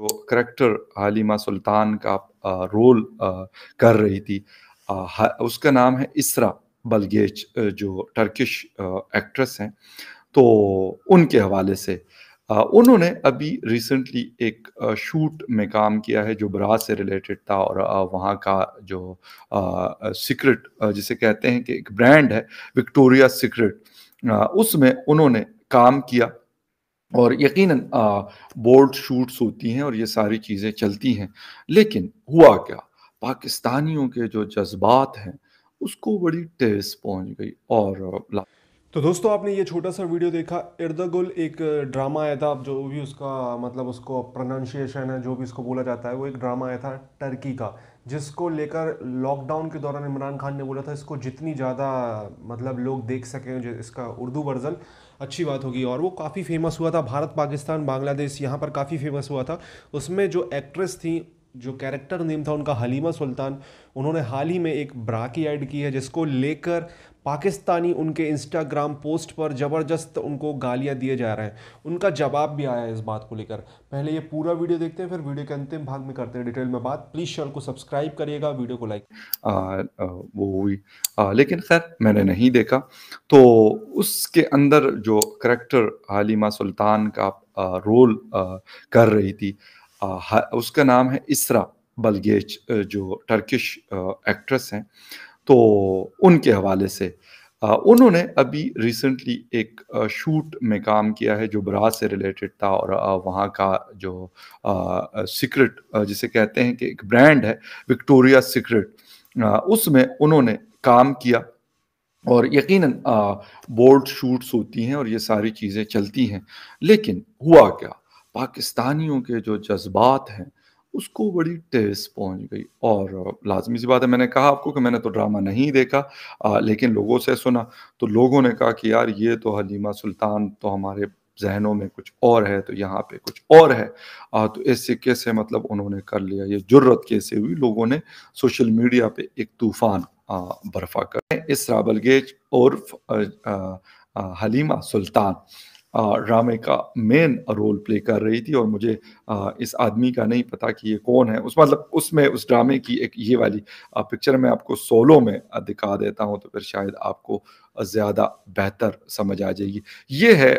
जो करेक्टर हालिमा सुल्तान का रोल कर रही थी उसका नाम है इसरा बलगेच जो टर्किश एक्ट्रेस हैं तो उनके हवाले से उन्होंने अभी रिसेंटली एक शूट में काम किया है जो बरात से रिलेटेड था और वहाँ का जो सीक्रेट जिसे कहते हैं कि एक ब्रांड है विक्टोरिया सीक्रेट उसमें उन्होंने काम किया और यकीन बोर्ड शूट्स होती हैं और ये सारी चीज़ें चलती हैं लेकिन हुआ क्या पाकिस्तानियों के जो जज्बात हैं उसको बड़ी टेस पहुंच गई और तो दोस्तों आपने ये छोटा सा वीडियो देखा इर्दगुल एक ड्रामा आया था जो भी उसका मतलब उसको प्रोनाशिएशन है जो भी उसको बोला जाता है वो एक ड्रामा आया था टर्की का जिसको लेकर लॉकडाउन के दौरान इमरान खान ने बोला था इसको जितनी ज़्यादा मतलब लोग देख सकें इसका उर्दू वर्जन अच्छी बात होगी और वो काफ़ी फेमस हुआ था भारत पाकिस्तान बांग्लादेश यहाँ पर काफ़ी फेमस हुआ था उसमें जो एक्ट्रेस थी जो कैरेक्टर नेम था उनका हलीमा सुल्तान उन्होंने हाल ही में एक ब्रा की ऐड की है जिसको लेकर पाकिस्तानी उनके इंस्टाग्राम पोस्ट पर ज़बरदस्त उनको गालियाँ दिए जा रहे हैं उनका जवाब भी आया है इस बात को लेकर पहले ये पूरा वीडियो देखते हैं फिर वीडियो के अंतिम भाग में करते हैं डिटेल में बात प्लीज़ चैनल को सब्सक्राइब करिएगा वीडियो को लाइक वो हुई आ, लेकिन खैर मैंने नहीं देखा तो उसके अंदर जो करेक्टर हालिमा सुल्तान का आ, रोल आ, कर रही थी आ, उसका नाम है इसरा बलगेज जो टर्किश एक्ट्रेस हैं तो उनके हवाले से उन्होंने अभी रिसेंटली एक शूट में काम किया है जो बरात से रिलेटेड था और वहाँ का जो सीक्रेट जिसे कहते हैं कि एक ब्रांड है विक्टोरिया सीक्रेट उसमें उन्होंने काम किया और यकीनन बोल्ड शूट्स होती हैं और ये सारी चीज़ें चलती हैं लेकिन हुआ क्या पाकिस्तानियों के जो जज्बात हैं उसको बड़ी टेस पहुंच गई और लाजमी सी बात है मैंने कहा आपको कि मैंने तो ड्रामा नहीं देखा आ, लेकिन लोगों से सुना तो लोगों ने कहा कि यार ये तो हलीमा सुल्तान तो हमारे जहनों में कुछ और है तो यहाँ पे कुछ और है आ, तो इस सिक्के से मतलब उन्होंने कर लिया ये जरूरत कैसे हुई लोगों ने सोशल मीडिया पे एक तूफान बर्फा कर इस राबल गेज और हलीमा सुल्तान ड्रामे का मेन रोल प्ले कर रही थी और मुझे इस आदमी का नहीं पता कि ये कौन है उस मतलब उसमें उस ड्रामे की एक ये वाली पिक्चर मैं आपको सोलो में दिखा देता हूँ तो फिर शायद आपको ज़्यादा बेहतर समझ आ जाएगी ये है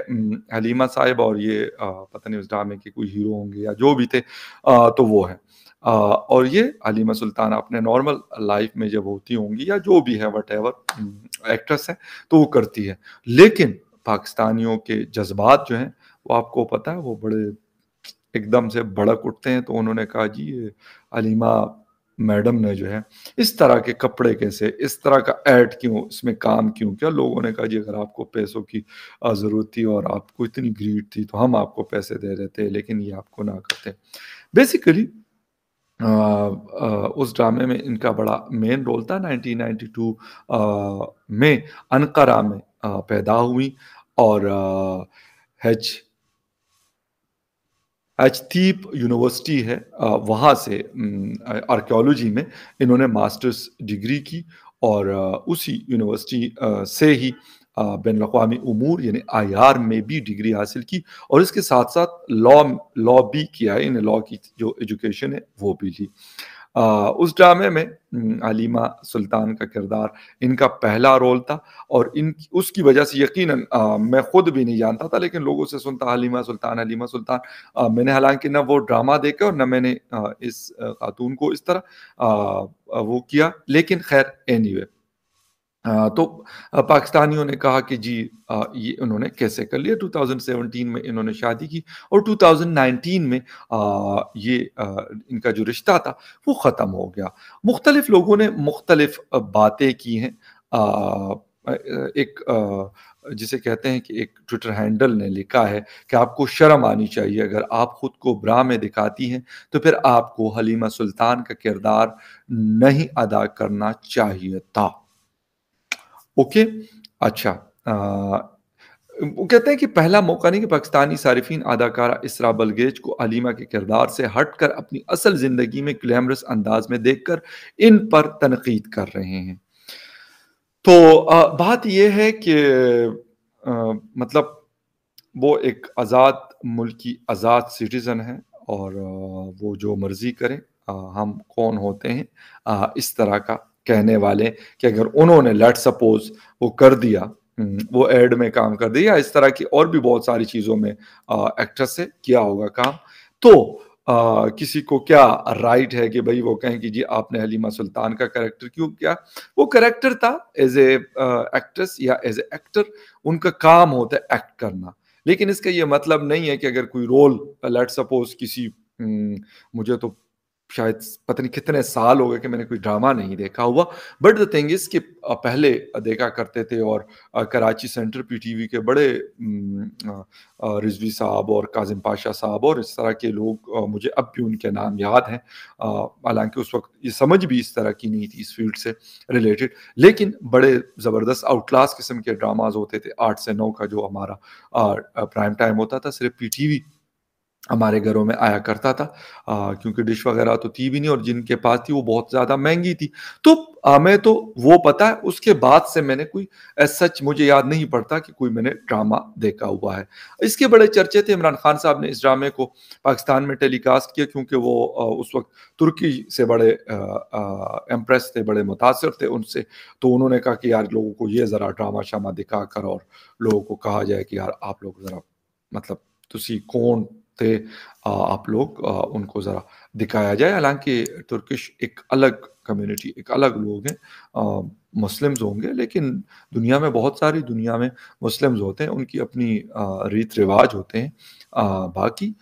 हलीमा साहिब और ये पता नहीं उस ड्रामे के कोई हीरो होंगे या जो भी थे तो वो है और ये अलीमा सुल्तान अपने नॉर्मल लाइफ में जब होती होंगी या जो भी है वट एवर एक्ट्रेस है तो वो करती है लेकिन पाकिस्तानियों के जज्बात जो हैं वो आपको पता है वो बड़े एकदम से भड़क उठते हैं तो उन्होंने कहा जी ये अलीमा मैडम ने जो है इस तरह के कपड़े कैसे इस तरह का ऐड क्यों इसमें काम क्यों क्या लोगों ने कहा जी अगर आपको पैसों की ज़रूरत थी और आपको इतनी ग्रीड थी तो हम आपको पैसे दे देते लेकिन ये आपको ना करते बेसिकली आ, आ, उस ड्रामे में इनका बड़ा मेन रोल था 1992 आ, में अनकरा में पैदा हुई और एच एच थीप यूनिवर्सिटी है वहाँ से आर्कियोलॉजी में इन्होंने मास्टर्स डिग्री की और उसी यूनिवर्सिटी से ही बैन अवी अमूर यानी आई आर में भी डिग्री हासिल की और इसके साथ साथ लॉ लॉ भी किया है इन्हें लॉ की जो एजुकेशन है वो भी ली उस ड्रामे में अलीमा हम्म, सुल्तान का किरदार इनका पहला रोल था और इन उसकी वजह से यकीनन आ, मैं खुद भी नहीं जानता था लेकिन लोगों से सुनता अलीमा सुल्तान अलीमा सुल्तान आ, मैंने हालांकि ना वो ड्रामा देखा और ना मैंने आ, इस खातून को इस तरह आ, वो किया लेकिन खैर एनी anyway, तो पाकिस्तानियों ने कहा कि जी ये उन्होंने कैसे कर लिया 2017 में इन्होंने शादी की और 2019 में ये इनका जो रिश्ता था वो ख़त्म हो गया मुख्तलिफ़ लोगों ने मुख्तलिफ़ बातें की हैं एक जिसे कहते हैं कि एक ट्विटर हैंडल ने लिखा है कि आपको शर्म आनी चाहिए अगर आप खुद को ब्रा में दिखाती हैं तो फिर आपको हलीमा सुल्तान का किरदार नहीं अदा करना चाहिए था ओके अच्छा वो कहते हैं कि पहला मौका नहीं कि पाकिस्तानी सार्फिन अदाकारा इसरा बलगेज को अलीमा के किरदार से हटकर अपनी असल ज़िंदगी में ग्लैमरस अंदाज में देखकर इन पर तनकीद कर रहे हैं तो आ, बात यह है कि आ, मतलब वो एक आज़ाद की आज़ाद सिटीज़न है और आ, वो जो मर्ज़ी करें आ, हम कौन होते हैं आ, इस तरह का कहने वाले कि अगर उन्होंने लेट सपोज वो कर दिया हम्म, वो एड में काम कर दिया इस तरह की और भी बहुत सारी चीज़ों में एक्ट्रेस से किया होगा काम तो आ, किसी को क्या राइट है कि भाई वो कहें कि जी आपने हलीमा सुल्तान का करेक्टर क्यों किया वो करेक्टर था एज ए एक्ट्रेस या एज ए एक्टर उनका काम होता है एक्ट करना लेकिन इसका ये मतलब नहीं है कि अगर कोई रोल लेट सपोज किसी हम्म, मुझे तो शायद पता नहीं कितने साल हो गए कि मैंने कोई ड्रामा नहीं देखा हुआ बट द थिंग इज कि पहले देखा करते थे और Karachi centre P T V के बड़े रिजवी साहब और काजिम पाशा साहब और इस तरह के लोग मुझे अब भी उनके नाम याद हैं हालांकि उस वक्त ये समझ भी इस तरह की नहीं थी इस फील्ड से रिलेटेड लेकिन बड़े ज़बरदस्त आउटलास्ट किस्म के ड्रामाज होते थे आठ से नौ का जो हमारा प्राइम टाइम होता था सिर्फ पी टी वी हमारे घरों में आया करता था आ, क्योंकि डिश वगैरह तो थी भी नहीं और जिनके पास थी वो बहुत ज़्यादा महंगी थी तो हमें तो वो पता है उसके बाद से मैंने कोई सच मुझे याद नहीं पड़ता कि कोई मैंने ड्रामा देखा हुआ है इसके बड़े चर्चे थे इमरान खान साहब ने इस ड्रामे को पाकिस्तान में टेलीकास्ट किया क्योंकि वो उस वक्त तुर्की से बड़े एम्प्रेस थे बड़े मुतासर थे उनसे तो उन्होंने कहा कि यार लोगों को ये ज़रा ड्रामा शामा दिखा कर और लोगों को कहा जाए कि यार आप लोग ज़रा मतलब तुसी कौन थे आप लोग उनको ज़रा दिखाया जाए हालांकि तुर्किश एक अलग कम्युनिटी एक अलग लोग हैं मुस्लिम्स होंगे लेकिन दुनिया में बहुत सारी दुनिया में मुस्लिम्स होते हैं उनकी अपनी रीत रिवाज होते हैं आ, बाकी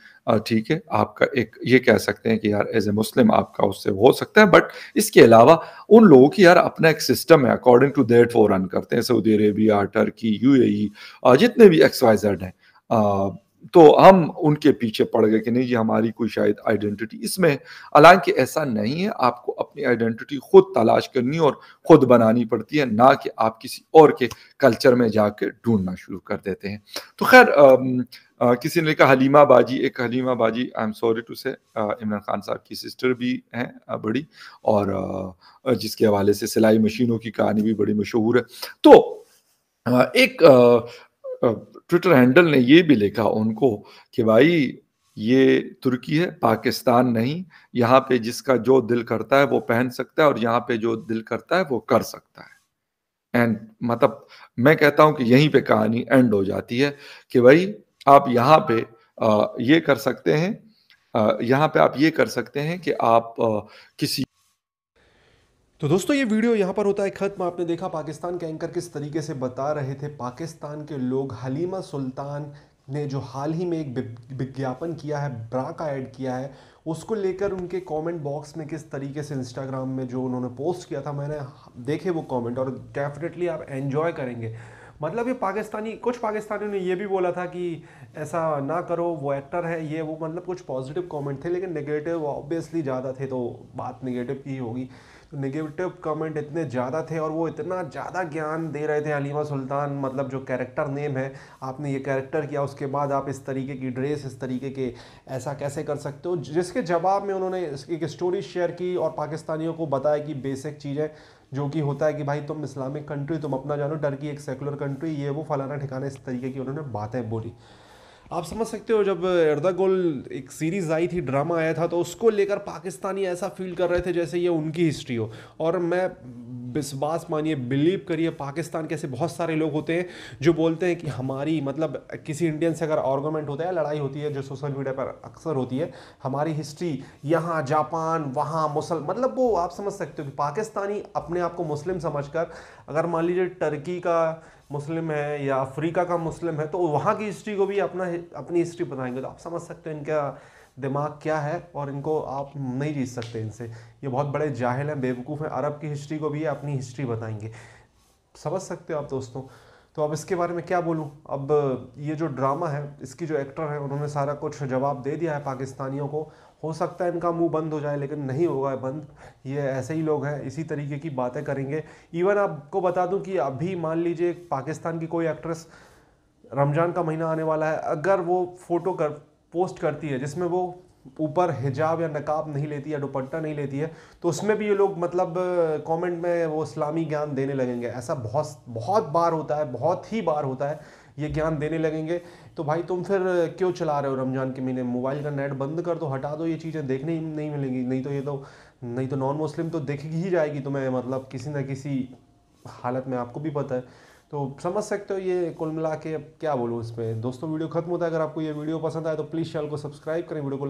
ठीक है आपका एक ये कह सकते हैं कि यार एज ए मुस्लिम आपका उससे हो सकता है बट इसके अलावा उन लोगों की यार अपना एक सिस्टम है अकॉर्डिंग टू देट वो रन करते हैं सऊदी अरेबिया टर्की यू जितने भी एक्सवाइजर्ड हैं तो हम उनके पीछे पड़ गए कि नहीं जी हमारी कोई शायद आइडेंटिटी इसमें हालांकि ऐसा नहीं है आपको अपनी आइडेंटिटी खुद तलाश करनी और खुद बनानी पड़ती है ना कि आप किसी और के कल्चर में जाके ढूंढना शुरू कर देते हैं तो खैर किसी ने कहा हलीमा बाजी एक हलीमा बाजी आई एम सॉरी टू से इमरान खान साहब की सिस्टर भी हैं बड़ी और आ, जिसके हवाले से सिलाई मशीनों की कहानी भी बड़ी मशहूर है तो आ, एक आ, ट्विटर हैंडल ने ये भी लिखा उनको कि भाई ये तुर्की है पाकिस्तान नहीं यहाँ पे जिसका जो दिल करता है वो पहन सकता है और यहाँ पे जो दिल करता है वो कर सकता है एंड मतलब मैं कहता हूँ कि यहीं पे कहानी एंड हो जाती है कि भाई आप यहाँ पे आ, ये कर सकते हैं यहाँ पे आप ये कर सकते हैं कि आप आ, किसी तो दोस्तों ये वीडियो यहाँ पर होता है ख़त्म आपने देखा पाकिस्तान के एंकर किस तरीके से बता रहे थे पाकिस्तान के लोग हलीमा सुल्तान ने जो हाल ही में एक विज्ञापन किया है ब्रा का ऐड किया है उसको लेकर उनके कमेंट बॉक्स में किस तरीके से इंस्टाग्राम में जो उन्होंने पोस्ट किया था मैंने देखे वो कमेंट और डेफिनेटली आप एन्जॉय करेंगे मतलब ये पाकिस्तानी कुछ पाकिस्तानियों ने ये भी बोला था कि ऐसा ना करो वो एक्टर है ये वो मतलब कुछ पॉजिटिव कॉमेंट थे लेकिन नेगेटिव ऑब्वियसली ज़्यादा थे तो बात नेगेटिव की होगी नेगेटिव कमेंट इतने ज़्यादा थे और वो इतना ज़्यादा ज्ञान दे रहे थे हलीमा सुल्तान मतलब जो कैरेक्टर नेम है आपने ये कैरेक्टर किया उसके बाद आप इस तरीके की ड्रेस इस तरीके के ऐसा कैसे कर सकते हो जिसके जवाब में उन्होंने एक स्टोरी शेयर की और पाकिस्तानियों को बताया कि बेसिक चीज़ें जो कि होता है कि भाई तुम इस्लामिक कंट्री तुम अपना जानो टर्की एक सेकुलर कंट्री ये वो फलाना ठिकाना इस तरीके की उन्होंने बातें बोली आप समझ सकते हो जब अर्दा गोल एक सीरीज़ आई थी ड्रामा आया था तो उसको लेकर पाकिस्तानी ऐसा फील कर रहे थे जैसे ये उनकी हिस्ट्री हो और मैं विश्वास मानिए बिलीव करिए पाकिस्तान के ऐसे बहुत सारे लोग होते हैं जो बोलते हैं कि हमारी मतलब किसी इंडियन से अगर आर्गूमेंट होता है लड़ाई होती है जो सोशल मीडिया पर अक्सर होती है हमारी हिस्ट्री यहाँ जापान वहाँ मुसल मतलब वो आप समझ सकते हो कि पाकिस्तानी अपने आप को मुस्लिम समझ कर, अगर मान लीजिए टर्की का मुस्लिम है या अफ्रीका का मुस्लिम है तो वहाँ की हिस्ट्री को भी अपना अपनी हिस्ट्री बताएंगे तो आप समझ सकते हो इनका दिमाग क्या है और इनको आप नहीं जीत सकते इनसे ये बहुत बड़े जाहिल हैं बेवकूफ़ हैं अरब की हिस्ट्री को भी अपनी हिस्ट्री बताएंगे समझ सकते हो आप दोस्तों तो अब इसके बारे में क्या बोलूँ अब ये जो ड्रामा है इसकी जो एक्टर है उन्होंने सारा कुछ जवाब दे दिया है पाकिस्तानियों को हो सकता है इनका मुंह बंद हो जाए लेकिन नहीं होगा बंद ये ऐसे ही लोग हैं इसी तरीके की बातें करेंगे इवन आपको बता दूं कि अभी मान लीजिए पाकिस्तान की कोई एक्ट्रेस रमज़ान का महीना आने वाला है अगर वो फ़ोटो कर पोस्ट करती है जिसमें वो ऊपर हिजाब या नकाब नहीं लेती या दुपट्टा नहीं लेती है तो उसमें भी ये लोग मतलब कमेंट में वो इस्लामी ज्ञान देने लगेंगे ऐसा बहुत बहुत बार होता है बहुत ही बार होता है ये ज्ञान देने लगेंगे तो भाई तुम फिर क्यों चला रहे हो रमज़ान के महीने मोबाइल का नेट बंद कर दो हटा दो ये चीज़ें देखने ही नहीं मिलेंगी नहीं तो ये तो नहीं तो नॉन मुस्लिम तो देख ही जाएगी तुम्हें मतलब किसी न किसी हालत में आपको भी पता है तो समझ सकते हो ये कुल मिला के अब क्या बोलूँ इस पर दोस्तों वीडियो खत्म होता है अगर आपको ये वीडियो पसंद आए तो प्लीज़ चैनल को सब्सक्राइब करें वीडियो को